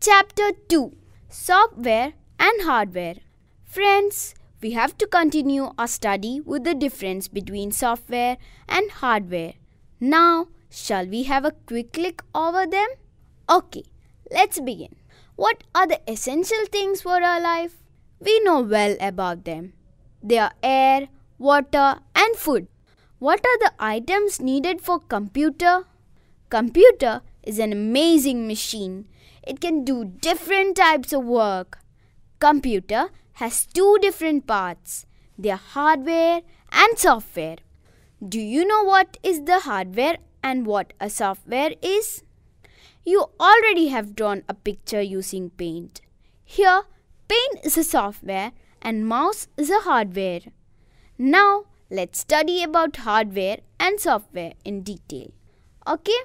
Chapter 2 Software and Hardware. Friends, we have to continue our study with the difference between software and hardware. Now, shall we have a quick click over them? Okay, let's begin. What are the essential things for our life? We know well about them. They are air, water, and food. What are the items needed for computer? Computer is an amazing machine it can do different types of work. Computer has two different parts. They are hardware and software. Do you know what is the hardware and what a software is? You already have drawn a picture using paint. Here, paint is a software and mouse is a hardware. Now, let's study about hardware and software in detail. Okay?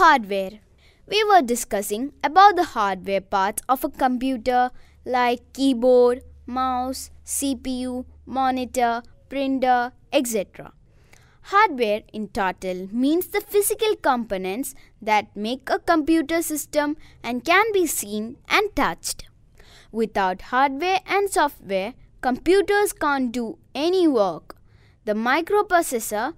Hardware we were discussing about the hardware parts of a computer like keyboard, mouse, CPU, monitor, printer, etc. Hardware in total means the physical components that make a computer system and can be seen and touched. Without hardware and software, computers can't do any work. The microprocessor,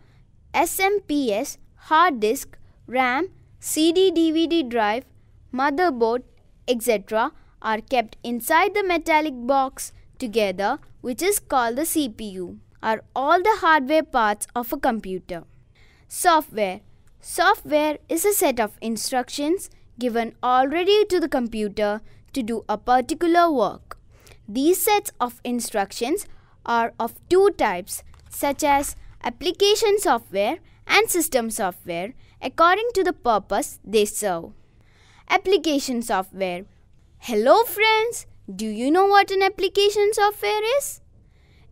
SMPS, hard disk, RAM, CD-DVD drive, motherboard, etc. are kept inside the metallic box together which is called the CPU are all the hardware parts of a computer. Software Software is a set of instructions given already to the computer to do a particular work. These sets of instructions are of two types such as application software and system software according to the purpose they serve. Application software. Hello friends, do you know what an application software is?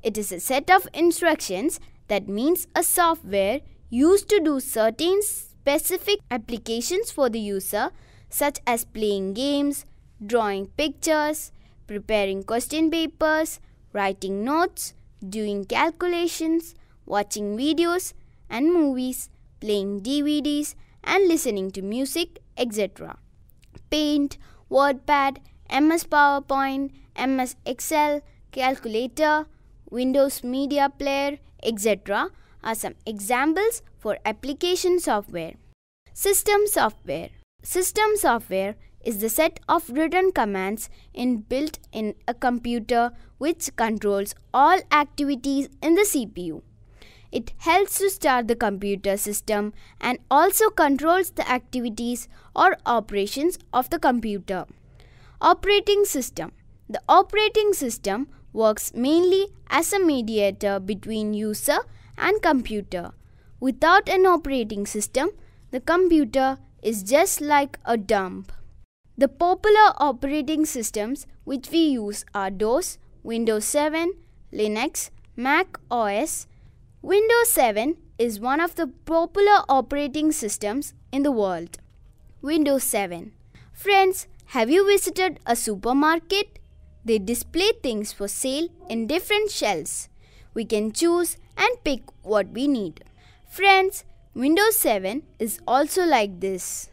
It is a set of instructions that means a software used to do certain specific applications for the user such as playing games, drawing pictures, preparing question papers, writing notes, doing calculations, watching videos and movies playing DVDs and listening to music, etc. Paint, WordPad, MS PowerPoint, MS Excel, Calculator, Windows Media Player, etc. are some examples for application software. System software. System software is the set of written commands in built in a computer which controls all activities in the CPU. It helps to start the computer system and also controls the activities or operations of the computer. Operating system. The operating system works mainly as a mediator between user and computer. Without an operating system, the computer is just like a dump. The popular operating systems which we use are DOS, Windows 7, Linux, Mac OS, Windows 7 is one of the popular operating systems in the world. Windows 7. Friends, have you visited a supermarket? They display things for sale in different shelves. We can choose and pick what we need. Friends, Windows 7 is also like this.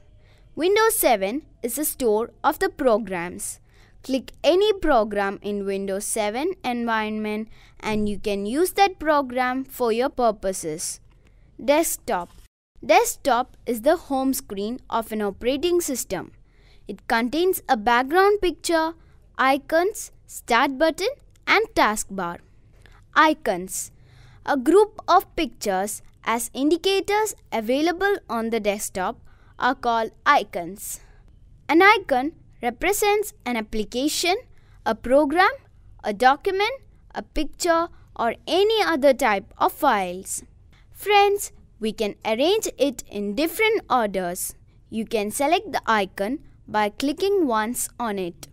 Windows 7 is a store of the programs. Click any program in Windows 7 environment and you can use that program for your purposes. Desktop Desktop is the home screen of an operating system. It contains a background picture, icons, start button and taskbar. Icons A group of pictures as indicators available on the desktop are called icons. An icon represents an application, a program, a document, a picture or any other type of files. Friends, we can arrange it in different orders. You can select the icon by clicking once on it.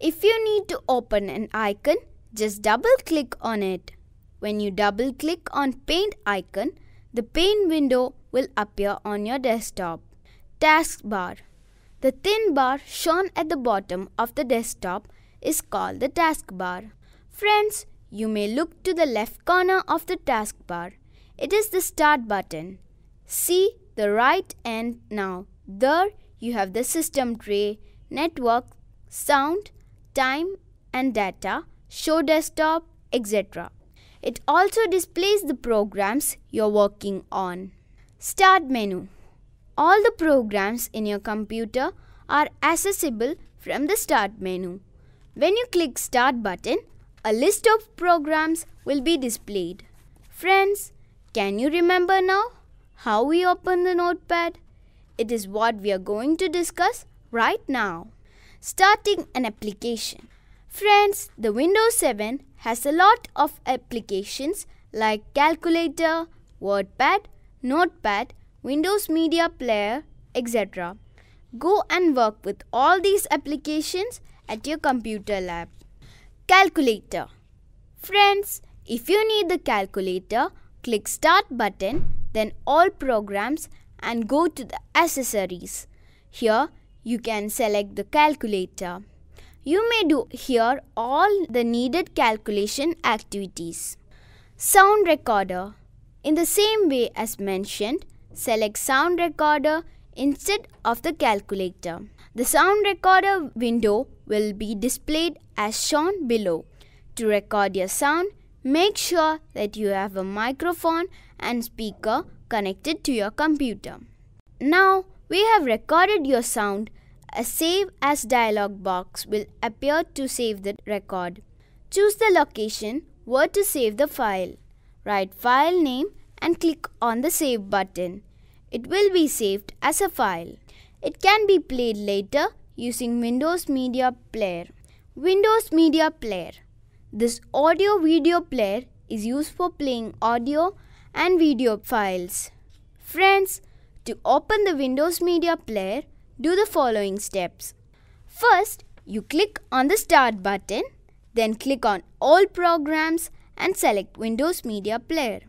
If you need to open an icon, just double click on it. When you double click on paint icon, the paint window will appear on your desktop. Taskbar the thin bar shown at the bottom of the desktop is called the taskbar. Friends, you may look to the left corner of the taskbar. It is the start button. See the right end now. There you have the system tray, network, sound, time and data, show desktop, etc. It also displays the programs you're working on. Start menu. All the programs in your computer are accessible from the Start menu. When you click Start button, a list of programs will be displayed. Friends, can you remember now how we open the notepad? It is what we are going to discuss right now. Starting an application. Friends, the Windows 7 has a lot of applications like calculator, WordPad, Notepad, Windows Media Player, etc. Go and work with all these applications at your computer lab. Calculator Friends, if you need the calculator, click start button, then all programs and go to the accessories. Here you can select the calculator. You may do here all the needed calculation activities. Sound recorder. In the same way as mentioned, select sound recorder instead of the calculator. The sound recorder window will be displayed as shown below. To record your sound, make sure that you have a microphone and speaker connected to your computer. Now we have recorded your sound. A save as dialog box will appear to save the record. Choose the location where to save the file. Write file name and click on the Save button. It will be saved as a file. It can be played later using Windows Media Player. Windows Media Player. This audio video player is used for playing audio and video files. Friends, to open the Windows Media Player, do the following steps. First, you click on the Start button, then click on All Programs and select Windows Media Player.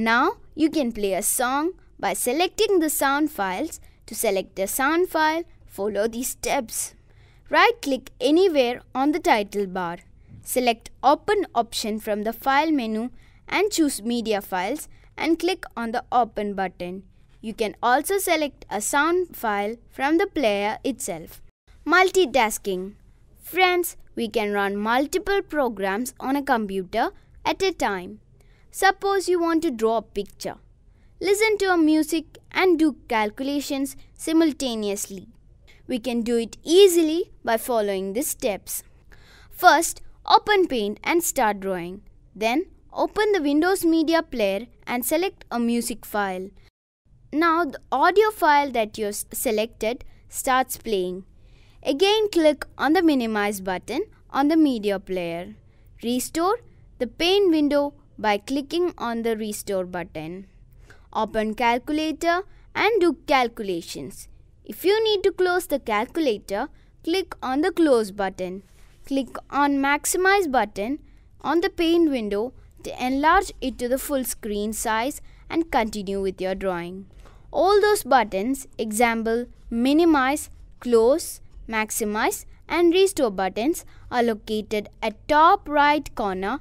Now you can play a song by selecting the sound files. To select the sound file, follow these steps. Right click anywhere on the title bar. Select Open option from the File menu and choose Media Files and click on the Open button. You can also select a sound file from the player itself. Multitasking Friends, we can run multiple programs on a computer at a time. Suppose you want to draw a picture. Listen to a music and do calculations simultaneously. We can do it easily by following the steps. First, open Paint and start drawing. Then, open the Windows Media Player and select a music file. Now, the audio file that you selected starts playing. Again, click on the Minimize button on the Media Player. Restore the Paint window by clicking on the restore button. Open calculator and do calculations. If you need to close the calculator, click on the close button. Click on maximize button on the pane window to enlarge it to the full screen size and continue with your drawing. All those buttons, example minimize, close, maximize and restore buttons are located at top right corner